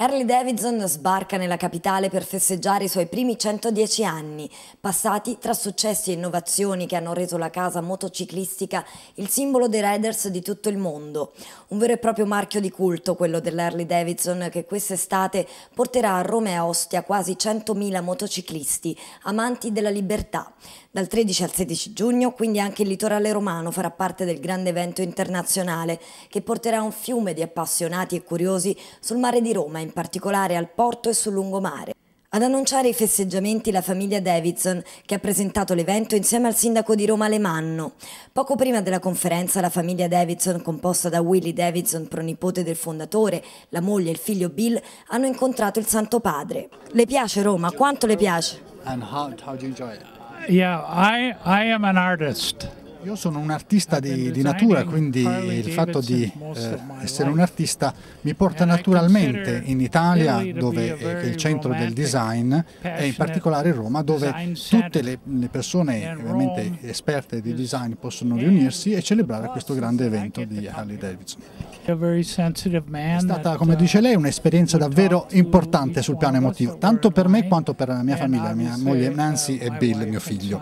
Harley Davidson sbarca nella capitale per festeggiare i suoi primi 110 anni, passati tra successi e innovazioni che hanno reso la casa motociclistica il simbolo dei riders di tutto il mondo. Un vero e proprio marchio di culto quello dell'Harley Davidson che quest'estate porterà a Roma e Ostia quasi 100.000 motociclisti, amanti della libertà. Dal 13 al 16 giugno quindi anche il litorale romano farà parte del grande evento internazionale che porterà un fiume di appassionati e curiosi sul mare di Roma in in particolare al porto e sul lungomare. Ad annunciare i festeggiamenti la famiglia Davidson, che ha presentato l'evento insieme al sindaco di Roma Alemanno. Poco prima della conferenza, la famiglia Davidson, composta da Willie Davidson, pronipote del fondatore, la moglie e il figlio Bill, hanno incontrato il Santo Padre. Le piace Roma? Quanto le piace? And how, how do you enjoy it? Yeah, I, I am an artist. Io sono un artista di, di natura, quindi il fatto di eh, essere un artista mi porta naturalmente in Italia, dove è il centro del design, e in particolare Roma, dove tutte le, le persone ovviamente esperte di design possono riunirsi e celebrare questo grande evento di Harley Davidson. È stata, come uh, dice lei, un'esperienza davvero importante sul piano emotivo, tanto per me quanto per la mia famiglia, mia moglie uh, Nancy e Bill, mio figlio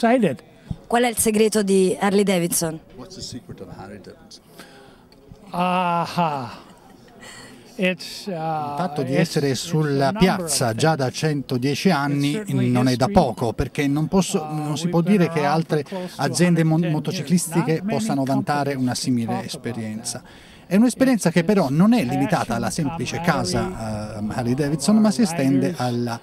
decided. Qual è il segreto di Harley Davidson? What's the secret of Harley Davidson? Aha. il uh, fatto di essere sulla piazza già da 110 anni mm, non è da poco, perché non, posso, uh, non si può dire che altre aziende motociclistiche possano vantare una simile esperienza. È un'esperienza che però non è limitata alla semplice casa uh, Harley Davidson, ma si estende alla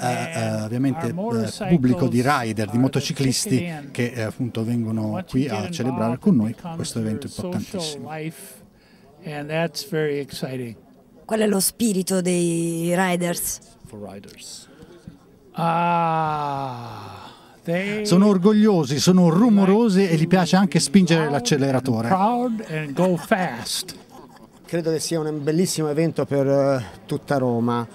eh, eh ovviamente eh, pubblico di rider, di motociclisti che eh, appunto vengono qui a celebrare con noi questo evento importantissimo. Qual è lo spirito dei riders? Ah, sono orgogliosi, sono rumorosi e gli piace anche spingere l'acceleratore. Credo che sia un bellissimo evento per eh, tutta Roma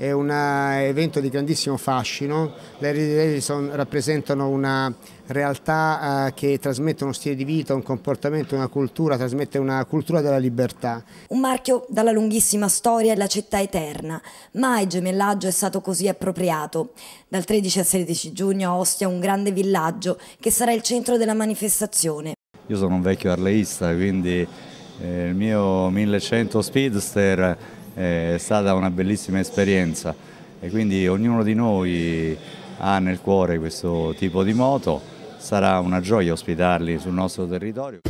è un evento di grandissimo fascino, le Edison rappresentano una realtà eh, che trasmette uno stile di vita, un comportamento, una cultura, trasmette una cultura della libertà. Un marchio dalla lunghissima storia e la città eterna. Mai gemellaggio è stato così appropriato. Dal 13 al 16 giugno a Ostia un grande villaggio che sarà il centro della manifestazione. Io sono un vecchio arleista, quindi eh, il mio 1100 Speedster è stata una bellissima esperienza e quindi ognuno di noi ha nel cuore questo tipo di moto, sarà una gioia ospitarli sul nostro territorio.